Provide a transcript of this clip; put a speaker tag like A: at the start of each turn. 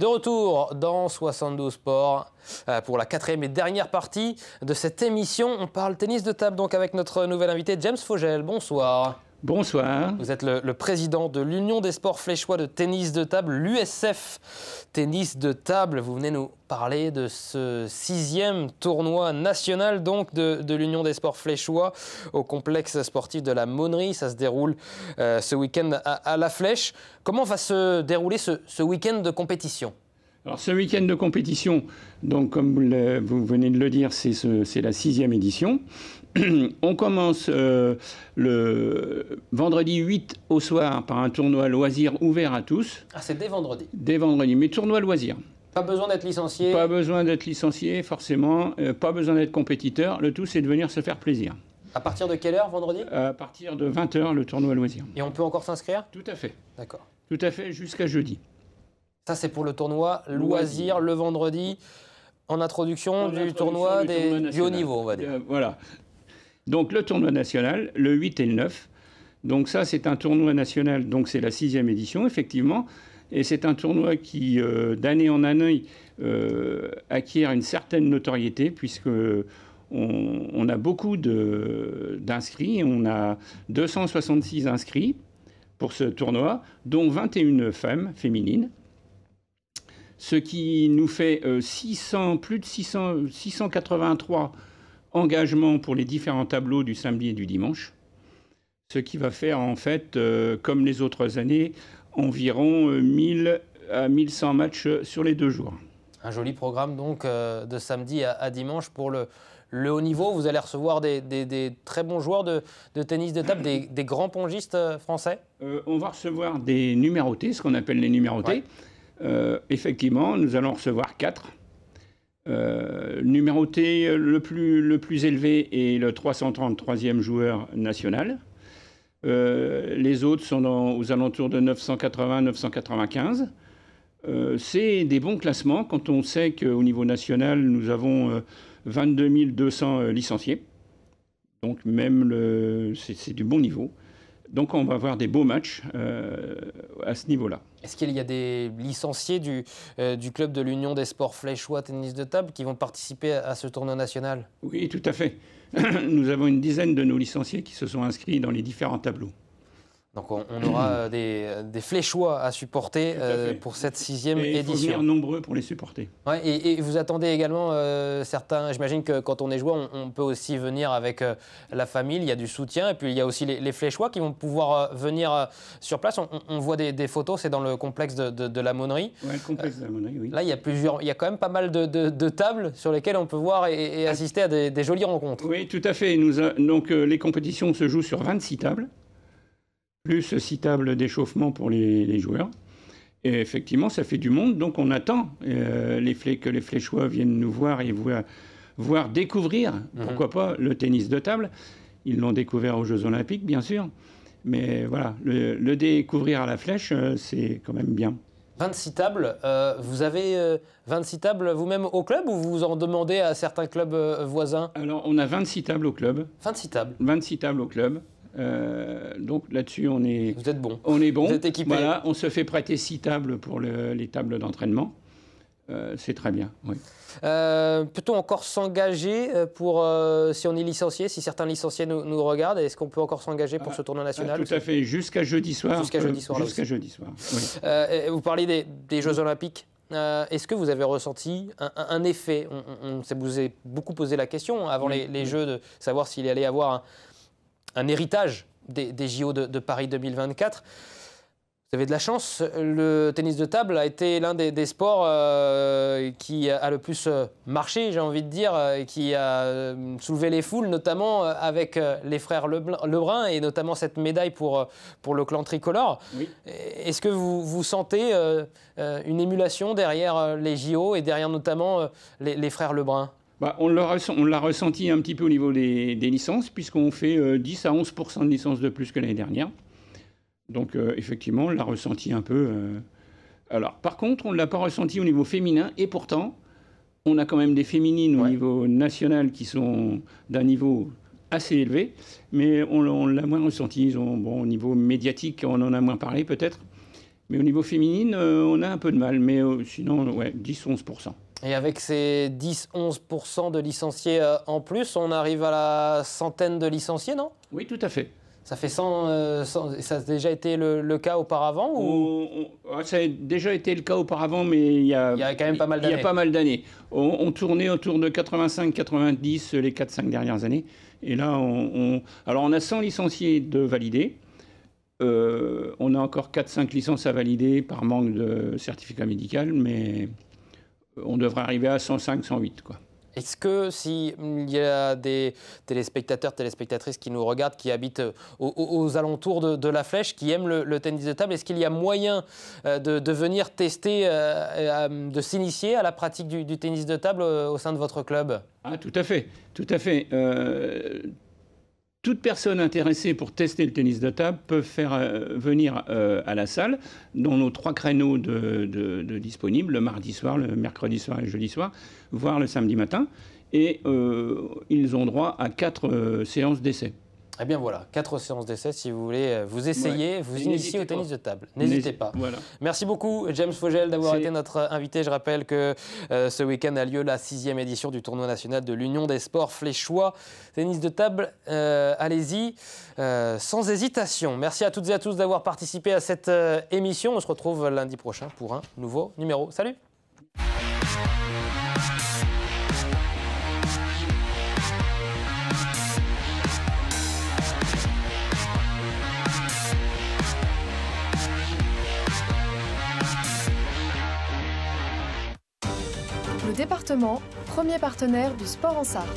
A: De retour dans 72 Sports euh, pour la quatrième et dernière partie de cette émission. On parle tennis de table donc avec notre nouvel invité James Fogel. Bonsoir. Bonsoir. Vous êtes le, président de l'Union des sports fléchois de tennis de table, l'USF Tennis de table. Vous venez nous parler de ce sixième tournoi national donc de, l'Union des sports fléchois au complexe sportif de la Monnerie. Ça se déroule euh, ce week-end à, La Flèche. Comment va se dérouler ce week-end de compétition
B: alors ce week-end de compétition, donc comme vous, venez de le dire, c'est la sixième édition. On commence euh, le vendredi 8 au soir par un tournoi loisir ouvert à tous.
A: Ah c'est dès vendredi
B: Dès vendredi, mais tournoi loisir.
A: Pas besoin d'être licencié Pas besoin
B: d'être licencié forcément, euh, pas besoin d'être compétiteur, le tout c'est de venir se faire plaisir.
A: À partir de quelle heure vendredi À partir de 20h
B: le tournoi loisir.
A: Et on peut encore s'inscrire Tout à fait. D'accord. Tout à fait jusqu'à jeudi. Ça, c'est pour le tournoi loisir, le vendredi, en introduction, du, tournoi du, des, haut niveau, on va dire.
B: Euh, voilà. Donc le tournoi national, le 8 et le 9. Donc ça, c'est un tournoi national, donc c'est la sixième édition, effectivement. Et c'est un tournoi qui, euh, d'année en année, euh, acquiert une certaine notoriété, puisque on, a beaucoup d'inscrits. On a 266 inscrits pour ce tournoi, dont 21 femmes féminines ce qui nous fait euh, plus de 600, 683 engagements pour les différents tableaux du samedi et du dimanche, ce qui va faire en fait, euh, comme les autres années, environ 1000 euh, à 1100 matchs sur les deux jours.
A: Un joli programme donc de samedi à, dimanche pour le, haut niveau. Vous allez recevoir des, très bons joueurs de, tennis de table, des, grands pongistes français On va recevoir
B: des numérotés, ce qu'on appelle les numérotés. Euh, effectivement, nous allons recevoir 4, Euh, numéroté le plus, élevé est le 333e joueur national. Euh, les autres sont aux alentours de 980-995. Euh, c'est des bons classements quand on sait qu'au niveau national, nous avons 22 200 licenciés. Donc même c'est, du bon niveau. Donc on va avoir des beaux matchs euh, à ce niveau-là.
A: Est-ce qu'il y a des licenciés du, euh, du club de l'Union des sports fléchois tennis de table qui vont participer à ce tournoi national Oui, tout à fait.
B: Nous avons une dizaine de nos licenciés qui se sont inscrits dans les différents tableaux.
A: Donc on, aura euh, euh, des, fléchois à supporter euh, pour cette sixième édition. Il faut venir nombreux pour les supporter. Ouais, et, vous attendez également certains. J'imagine que quand on est joueur, on, peut aussi venir avec la famille. Il y a du soutien et puis il y a aussi les, fléchois qui vont pouvoir venir sur place. On, voit des, photos. C'est dans le complexe de, la Monnerie.
B: Oui, le complexe de la Monnerie. Oui. Là,
A: il y a plusieurs. Il y a quand même pas mal de, tables sur lesquelles on peut voir et, ah. assister à des, jolies rencontres.
B: Oui, tout à fait. donc les compétitions se jouent sur 26 tables plus six tables d'échauffement pour les, joueurs. Et effectivement, ça fait du monde, donc on attend euh, les que les fléchois viennent nous voir et voir découvrir, mhm. pourquoi pas, le tennis de table. Ils l'ont découvert aux Jeux Olympiques, bien sûr. Mais voilà, le, découvrir à la flèche, euh, c'est quand même bien.
A: 26 tables, euh, vous avez 26 tables vous-même au club ou vous en demandez à certains clubs voisins Alors, on a 26 tables au club. 26 tables
B: 26 tables au club. Euh, donc là-dessus, on est. bon. On est bon. on se fait prêter six tables pour les tables d'entraînement. Euh, c'est très bien,
A: euh, peut-on encore s'engager pour, si on est licencié, si certains licenciés nous, regardent, est-ce qu'on peut encore s'engager pour ah, ce tournoi national ah, Tout à fait,
B: jusqu'à jeudi soir. Jusqu'à jeudi soir.
A: vous parlez des, Jeux Olympiques Est-ce que vous avez ressenti un, effet on, vous est beaucoup posé la question avant les, Jeux de savoir s'il allait y avoir un, un héritage des, JO de, Paris 2024. Vous avez de la chance, le tennis de table a été l'un des, sports euh, qui a le plus euh, marché, j'ai envie de dire, euh, qui a soulevé les foules, notamment avec les frères Lebrun, et notamment cette médaille pour, pour le clan tricolore. Est-ce que vous, vous sentez une émulation derrière les JO et derrière notamment les frères Lebrun
B: bah, on, l'a ressenti un petit peu au niveau des, licences, puisqu'on fait 10 euh, à 11 de licences de plus que l'année dernière. Donc euh, effectivement, on l'a ressenti un peu. Euh, alors, par contre, on ne l'a pas ressenti au niveau féminin, et pourtant, on a quand même des féminines au niveau national qui sont d'un niveau assez élevé, mais on, l'a moins ressenti. Ils ont, bon, au niveau médiatique, on en a moins parlé peut-être, mais au niveau féminine, on a un peu de mal, mais sinon, ouais, 10-11
A: et avec ces 10-11% de licenciés euh, en plus, on arrive à la centaine de licenciés, non Oui, tout à fait. Ça fait 100, euh, ça a déjà été le, cas auparavant ou...
B: Ah, ça a déjà été
A: le cas auparavant, mais il y a, quand même pas mal d'années.
B: On, tournait autour de 85-90 euh, les 4-5 dernières années. Et là, on, alors on a 100 licenciés de validés. on a encore 4-5 licences à valider par manque de certificat médical, mais on devrait arriver à 105, 108. Quoi.
A: Est-ce que s'il y a des téléspectateurs, téléspectatrices qui nous regardent, qui habitent euh, aux, alentours de, la flèche, qui aiment le, tennis de table, est-ce qu'il y a moyen euh, de, venir tester, euh, de s'initier à la pratique du, tennis de table au sein de votre club ah,
B: Tout à fait, tout à fait toute personne intéressée pour tester le tennis de table peut faire euh, venir euh, à la salle dans nos trois créneaux de, disponibles, le mardi soir, le mercredi soir et le jeudi soir, voire le samedi matin. Et euh, ils ont droit à quatre séances d'essai.
A: Eh bien voilà, quatre séances d'essai si vous voulez euh, vous essayer, vous initiez initier au tennis de table. N'hésitez pas. Merci beaucoup James Fogel d'avoir été notre invité. Je rappelle que euh, ce week-end a lieu la sixième édition du tournoi national de l'Union des sports fléchois. Tennis de table, euh, allez-y sans hésitation. Merci à toutes et à tous d'avoir participé à cette émission. On se retrouve lundi prochain pour un nouveau numéro. Salut département, premier partenaire du sport en Sarthe.